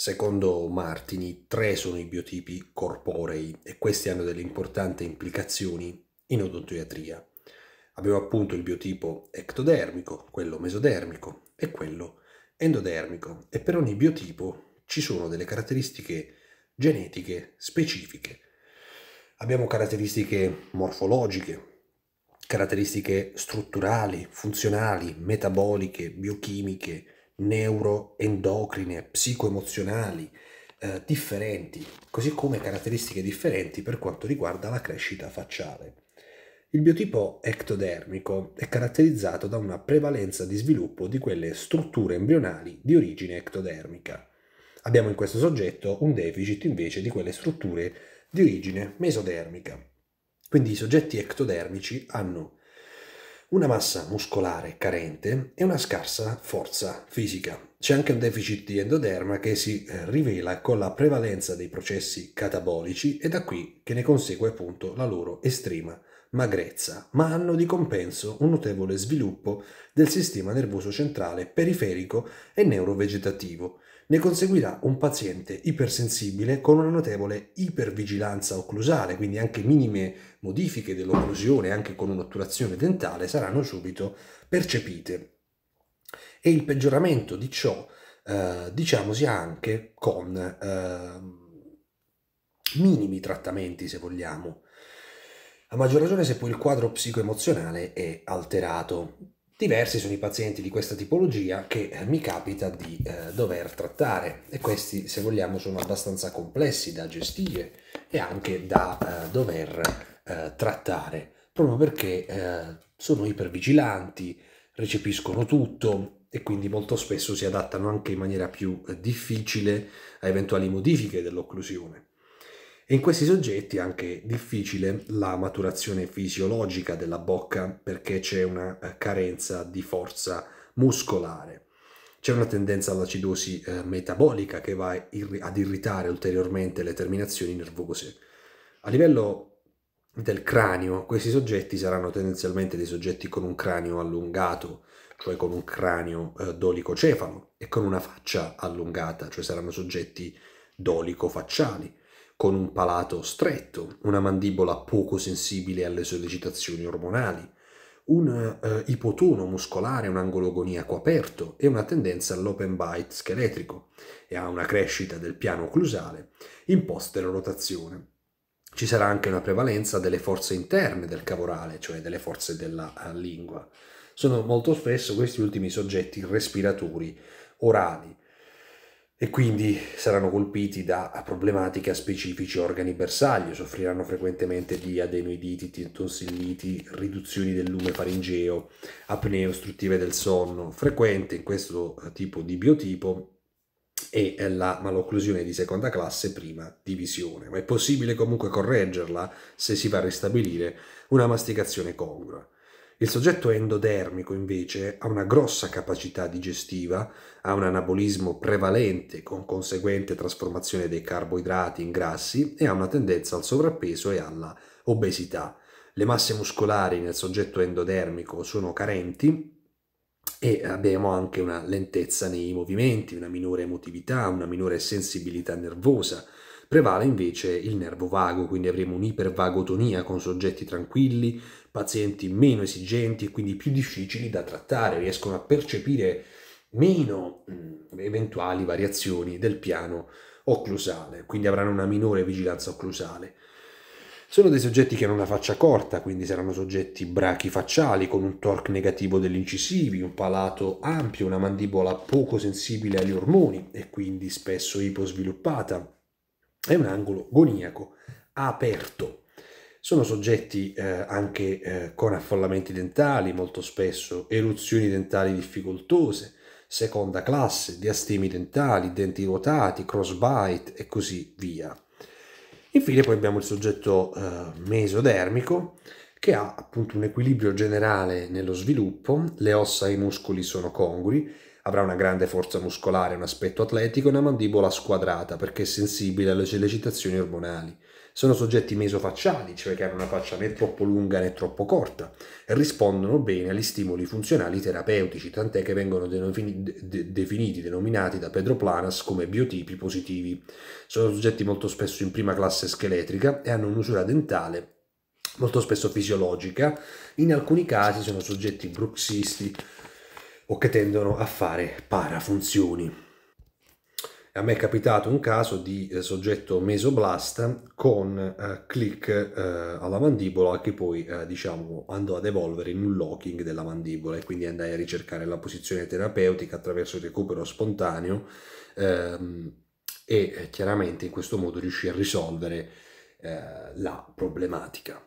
Secondo Martini, tre sono i biotipi corporei e questi hanno delle importanti implicazioni in odontoiatria. Abbiamo appunto il biotipo ectodermico, quello mesodermico e quello endodermico e per ogni biotipo ci sono delle caratteristiche genetiche specifiche. Abbiamo caratteristiche morfologiche, caratteristiche strutturali, funzionali, metaboliche, biochimiche, neuroendocrine, psicoemozionali eh, differenti, così come caratteristiche differenti per quanto riguarda la crescita facciale. Il biotipo ectodermico è caratterizzato da una prevalenza di sviluppo di quelle strutture embrionali di origine ectodermica. Abbiamo in questo soggetto un deficit invece di quelle strutture di origine mesodermica. Quindi i soggetti ectodermici hanno una massa muscolare carente e una scarsa forza fisica. C'è anche un deficit di endoderma che si eh, rivela con la prevalenza dei processi catabolici e da qui che ne consegue appunto la loro estrema magrezza, ma hanno di compenso un notevole sviluppo del sistema nervoso centrale periferico e neurovegetativo. Ne conseguirà un paziente ipersensibile con una notevole ipervigilanza occlusale, quindi anche minime modifiche dell'occlusione, anche con un'otturazione dentale, saranno subito percepite. E il peggioramento di ciò, eh, diciamo, sia anche con eh, minimi trattamenti, se vogliamo. A maggior ragione se poi il quadro psicoemozionale è alterato. Diversi sono i pazienti di questa tipologia che eh, mi capita di eh, dover trattare e questi, se vogliamo, sono abbastanza complessi da gestire e anche da eh, dover eh, trattare, proprio perché eh, sono ipervigilanti, recepiscono tutto e quindi molto spesso si adattano anche in maniera più eh, difficile a eventuali modifiche dell'occlusione. E in questi soggetti è anche difficile la maturazione fisiologica della bocca perché c'è una eh, carenza di forza muscolare. C'è una tendenza all'acidosi eh, metabolica che va ad irritare ulteriormente le terminazioni nervose. A livello del cranio, questi soggetti saranno tendenzialmente dei soggetti con un cranio allungato, cioè con un cranio eh, dolicocefalo e con una faccia allungata, cioè saranno soggetti dolicofacciali con un palato stretto, una mandibola poco sensibile alle sollecitazioni ormonali, un eh, ipotono muscolare, un angolo goniaco aperto e una tendenza all'open bite scheletrico e a una crescita del piano occlusale in postera rotazione. Ci sarà anche una prevalenza delle forze interne del cavorale, cioè delle forze della eh, lingua. Sono molto spesso questi ultimi soggetti respiratori orali e quindi saranno colpiti da problematiche a specifici organi bersaglio, soffriranno frequentemente di adenoiditi, tonsilliti, riduzioni del lume faringeo, apnee ostruttive del sonno, frequente in questo tipo di biotipo e la malocclusione di seconda classe prima divisione, ma è possibile comunque correggerla se si va a ristabilire una masticazione congrua. Il soggetto endodermico invece ha una grossa capacità digestiva, ha un anabolismo prevalente con conseguente trasformazione dei carboidrati in grassi e ha una tendenza al sovrappeso e alla obesità. Le masse muscolari nel soggetto endodermico sono carenti e abbiamo anche una lentezza nei movimenti, una minore emotività, una minore sensibilità nervosa, prevale invece il nervo vago, quindi avremo un'ipervagotonia con soggetti tranquilli, pazienti meno esigenti e quindi più difficili da trattare, riescono a percepire meno mm, eventuali variazioni del piano occlusale, quindi avranno una minore vigilanza occlusale. Sono dei soggetti che hanno una faccia corta, quindi saranno soggetti brachifacciali con un torque negativo degli incisivi, un palato ampio, una mandibola poco sensibile agli ormoni e quindi spesso iposviluppata, è un angolo goniaco aperto. Sono soggetti eh, anche eh, con affollamenti dentali, molto spesso eruzioni dentali difficoltose, seconda classe, diastemi dentali, denti ruotati, crossbite e così via. Infine poi abbiamo il soggetto eh, mesodermico che ha appunto un equilibrio generale nello sviluppo, le ossa e i muscoli sono congrui, Avrà una grande forza muscolare, un aspetto atletico e una mandibola squadrata perché è sensibile alle sollecitazioni ormonali. Sono soggetti mesofacciali, cioè che hanno una faccia né troppo lunga né troppo corta, e rispondono bene agli stimoli funzionali terapeutici, tant'è che vengono definiti, denominati da Pedro Planas come biotipi positivi. Sono soggetti molto spesso in prima classe scheletrica e hanno un'usura dentale molto spesso fisiologica, in alcuni casi sono soggetti bruxisti, o che tendono a fare parafunzioni. A me è capitato un caso di eh, soggetto mesoblast con eh, click eh, alla mandibola che poi eh, diciamo andò ad evolvere in un locking della mandibola e quindi andai a ricercare la posizione terapeutica attraverso il recupero spontaneo ehm, e eh, chiaramente in questo modo riuscì a risolvere eh, la problematica.